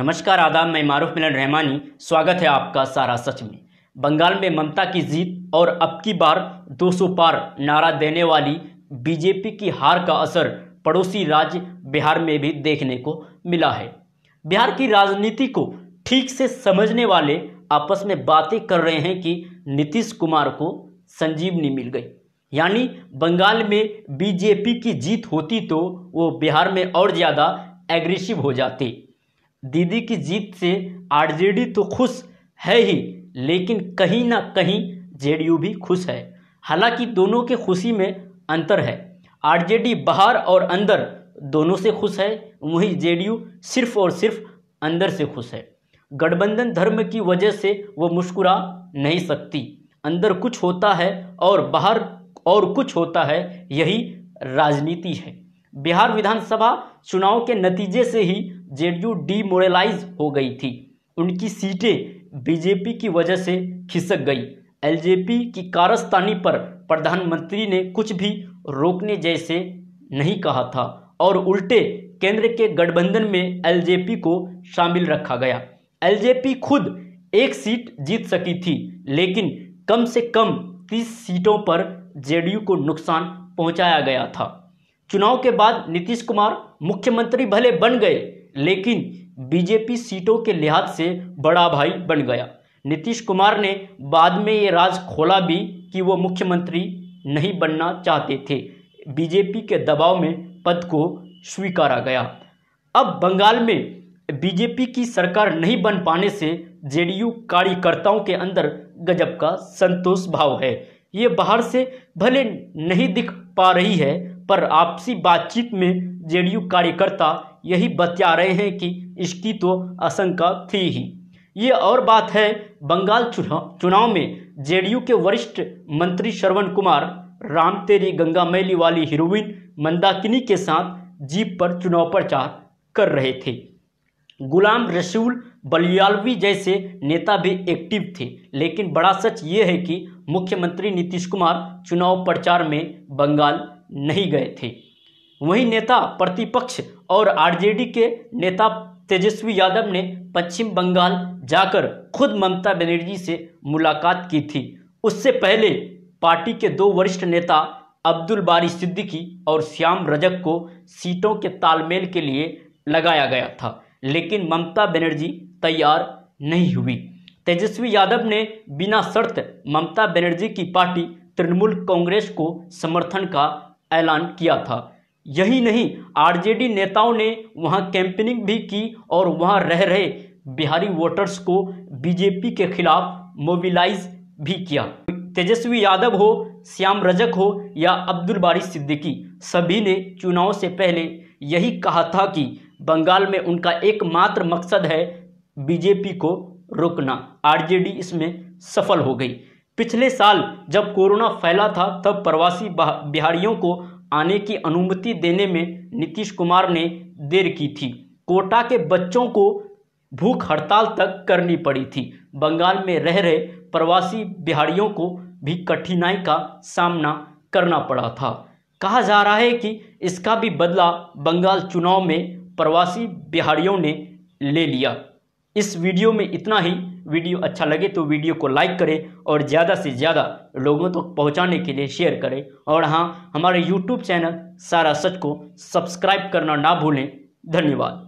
नमस्कार आदाब मैं मारूफ मिलन रहमानी स्वागत है आपका सारा सच में बंगाल में ममता की जीत और अब की बार 200 पार नारा देने वाली बीजेपी की हार का असर पड़ोसी राज्य बिहार में भी देखने को मिला है बिहार की राजनीति को ठीक से समझने वाले आपस में बातें कर रहे हैं कि नीतीश कुमार को संजीवनी मिल गई यानी बंगाल में बीजेपी की जीत होती तो वो बिहार में और ज़्यादा एग्रेसिव हो जाती दीदी की जीत से आरजेडी तो खुश है ही लेकिन कहीं ना कहीं जेडीयू भी खुश है हालांकि दोनों के खुशी में अंतर है आरजेडी बाहर और अंदर दोनों से खुश है वहीं जेडीयू सिर्फ और सिर्फ अंदर से खुश है गठबंधन धर्म की वजह से वो मुस्कुरा नहीं सकती अंदर कुछ होता है और बाहर और कुछ होता है यही राजनीति है बिहार विधानसभा चुनाव के नतीजे से ही जेडीयू डीमोरलाइज हो गई थी उनकी सीटें बीजेपी की वजह से खिसक गई एलजेपी की कारस्तानी पर प्रधानमंत्री ने कुछ भी रोकने जैसे नहीं कहा था और उल्टे केंद्र के गठबंधन में एलजेपी को शामिल रखा गया एलजेपी खुद एक सीट जीत सकी थी लेकिन कम से कम तीस सीटों पर जेडीयू को नुकसान पहुंचाया गया था चुनाव के बाद नीतीश कुमार मुख्यमंत्री भले बन गए लेकिन बीजेपी सीटों के लिहाज से बड़ा भाई बन गया नीतीश कुमार ने बाद में ये राज खोला भी कि वो मुख्यमंत्री नहीं बनना चाहते थे बीजेपी के दबाव में पद को स्वीकारा गया अब बंगाल में बीजेपी की सरकार नहीं बन पाने से जेडीयू कार्यकर्ताओं के अंदर गजब का संतोष भाव है ये बाहर से भले नहीं दिख पा रही है पर आपसी बातचीत में जेडीयू कार्यकर्ता यही बता रहे हैं कि इसकी तो आशंका थी ही ये और बात है बंगाल चुनाव में जेडीयू के वरिष्ठ मंत्री श्रवण कुमार राम तेरी गंगा मैली वाली हीरोइन मंदाकिनी के साथ जीप पर चुनाव प्रचार कर रहे थे गुलाम रसूल बलियालवी जैसे नेता भी एक्टिव थे लेकिन बड़ा सच ये है कि मुख्यमंत्री नीतीश कुमार चुनाव प्रचार में बंगाल नहीं गए थे वहीं नेता प्रतिपक्ष और आरजेडी के नेता तेजस्वी यादव ने पश्चिम बंगाल जाकर खुद ममता बनर्जी से मुलाकात की थी उससे पहले पार्टी के दो वरिष्ठ नेता अब्दुल बारी सिद्दीकी और श्याम रजक को सीटों के तालमेल के लिए लगाया गया था लेकिन ममता बनर्जी तैयार नहीं हुई तेजस्वी यादव ने बिना शर्त ममता बनर्जी की पार्टी तृणमूल कांग्रेस को समर्थन का ऐलान किया था यही नहीं आरजेडी नेताओं ने वहां कैंपेनिंग भी की और वहां रह रहे बिहारी वोटर्स को बीजेपी के खिलाफ मोबिलाइज भी किया तेजस्वी यादव हो श्याम रजक हो या अब्दुल बारी सिद्दीकी सभी ने चुनाव से पहले यही कहा था कि बंगाल में उनका एकमात्र मकसद है बीजेपी को रोकना आरजेडी इसमें सफल हो गई पिछले साल जब कोरोना फैला था तब प्रवासी बिहारियों को आने की अनुमति देने में नीतीश कुमार ने देर की थी कोटा के बच्चों को भूख हड़ताल तक करनी पड़ी थी बंगाल में रह रहे प्रवासी बिहारियों को भी कठिनाई का सामना करना पड़ा था कहा जा रहा है कि इसका भी बदला बंगाल चुनाव में प्रवासी बिहारियों ने ले लिया इस वीडियो में इतना ही वीडियो अच्छा लगे तो वीडियो को लाइक करें और ज़्यादा से ज़्यादा लोगों तक तो पहुंचाने के लिए शेयर करें और हाँ हमारे यूट्यूब चैनल सारा सच को सब्सक्राइब करना ना भूलें धन्यवाद